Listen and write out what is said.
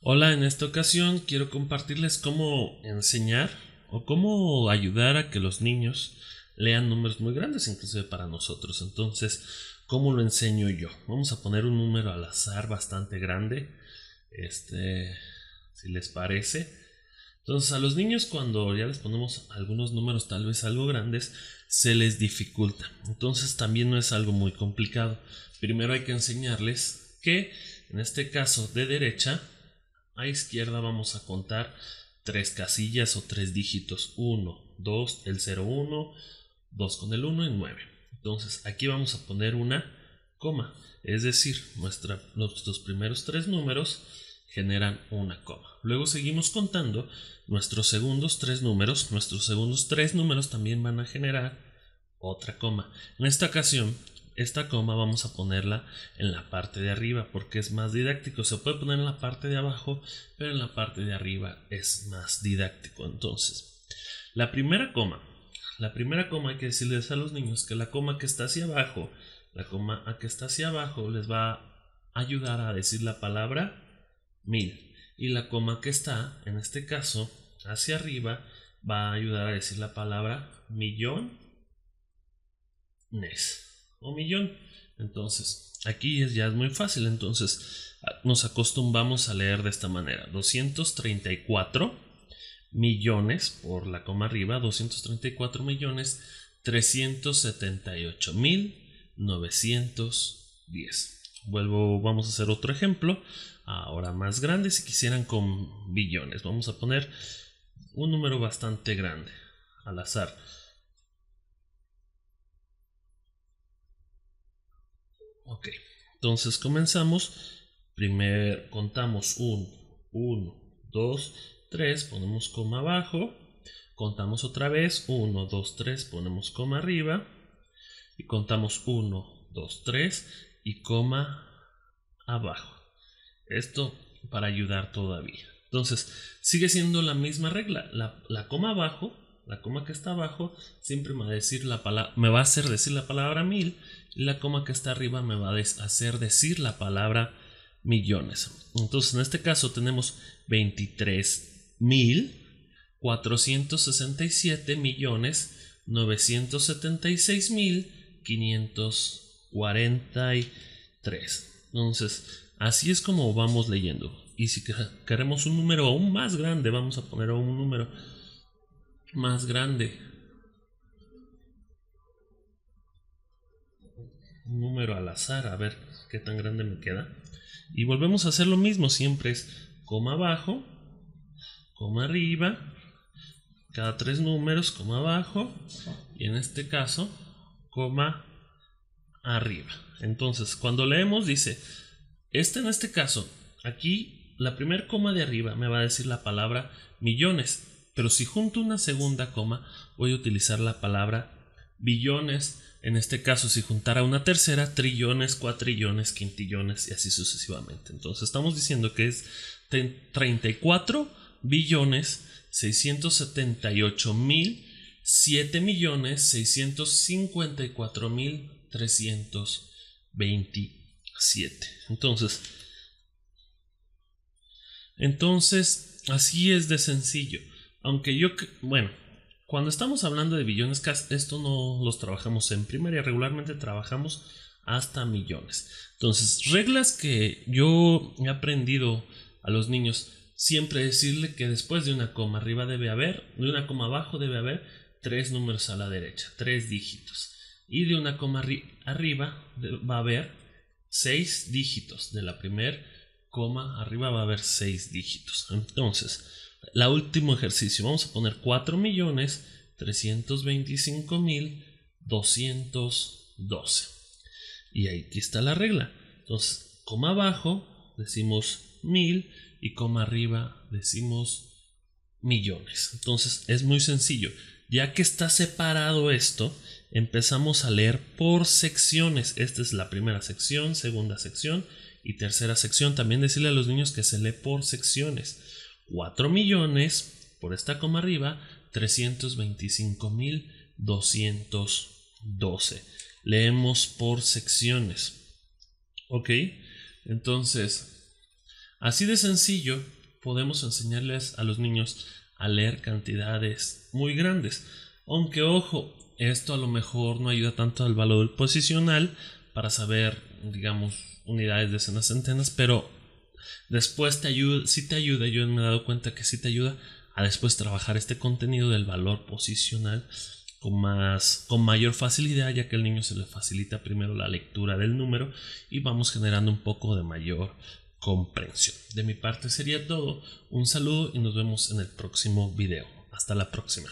Hola, en esta ocasión quiero compartirles cómo enseñar o cómo ayudar a que los niños lean números muy grandes, inclusive para nosotros. Entonces, ¿cómo lo enseño yo? Vamos a poner un número al azar bastante grande, este, si les parece. Entonces, a los niños cuando ya les ponemos algunos números tal vez algo grandes, se les dificulta. Entonces, también no es algo muy complicado. Primero hay que enseñarles que, en este caso de derecha, a izquierda vamos a contar tres casillas o tres dígitos. 1, 2, el 0, 1, 2 con el 1 y 9. Entonces aquí vamos a poner una coma. Es decir, nuestros primeros tres números generan una coma. Luego seguimos contando nuestros segundos tres números. Nuestros segundos tres números también van a generar otra coma. En esta ocasión esta coma vamos a ponerla en la parte de arriba porque es más didáctico. Se puede poner en la parte de abajo, pero en la parte de arriba es más didáctico. Entonces, la primera coma, la primera coma hay que decirles a los niños que la coma que está hacia abajo, la coma que está hacia abajo les va a ayudar a decir la palabra mil. Y la coma que está, en este caso, hacia arriba, va a ayudar a decir la palabra millón un millón. Entonces, aquí es, ya es muy fácil. Entonces, nos acostumbramos a leer de esta manera. 234 millones por la coma arriba, 234 millones 378 mil 910. Vuelvo, vamos a hacer otro ejemplo, ahora más grande, si quisieran con billones. Vamos a poner un número bastante grande al azar. Ok, entonces comenzamos. Primero contamos 1, 1, 2, 3, ponemos coma abajo. Contamos otra vez, 1, 2, 3, ponemos coma arriba. Y contamos 1, 2, 3 y coma abajo. Esto para ayudar todavía. Entonces, sigue siendo la misma regla. la coma abajo la coma que está abajo siempre me va a, decir la me va a hacer decir la palabra mil y la coma que está arriba me va a hacer decir la palabra millones. Entonces en este caso tenemos 23 mil millones mil Entonces así es como vamos leyendo. Y si queremos un número aún más grande, vamos a poner un número más grande. Un número al azar, a ver qué tan grande me queda. Y volvemos a hacer lo mismo, siempre es coma abajo, coma arriba, cada tres números, coma abajo, y en este caso, coma arriba. Entonces, cuando leemos dice, este en este caso, aquí la primer coma de arriba me va a decir la palabra millones. Pero si junto una segunda coma, voy a utilizar la palabra billones. En este caso, si juntara una tercera, trillones, cuatrillones, quintillones y así sucesivamente. Entonces estamos diciendo que es 34 billones 678 mil 7 millones 654 mil 327. Entonces, entonces, así es de sencillo. Aunque yo, bueno, cuando estamos hablando de billones, esto no los trabajamos en primaria, regularmente trabajamos hasta millones. Entonces, reglas que yo he aprendido a los niños, siempre decirle que después de una coma arriba debe haber, de una coma abajo debe haber tres números a la derecha, tres dígitos. Y de una coma arriba va a haber seis dígitos de la primera coma, arriba va a haber 6 dígitos. Entonces, la último ejercicio, vamos a poner cuatro millones mil doce Y ahí está la regla. Entonces, coma abajo decimos mil y coma arriba decimos millones. Entonces, es muy sencillo. Ya que está separado esto, empezamos a leer por secciones. Esta es la primera sección, segunda sección, y tercera sección. También decirle a los niños que se lee por secciones. 4 millones, por esta coma arriba, 325.212. mil Leemos por secciones. ¿Ok? Entonces, así de sencillo podemos enseñarles a los niños a leer cantidades muy grandes. Aunque ojo, esto a lo mejor no ayuda tanto al valor posicional, para saber, digamos, unidades, de decenas, centenas, pero después te ayuda, si te ayuda, yo me he dado cuenta que sí te ayuda a después trabajar este contenido del valor posicional con más con mayor facilidad ya que al niño se le facilita primero la lectura del número y vamos generando un poco de mayor comprensión. De mi parte sería todo, un saludo y nos vemos en el próximo video. Hasta la próxima.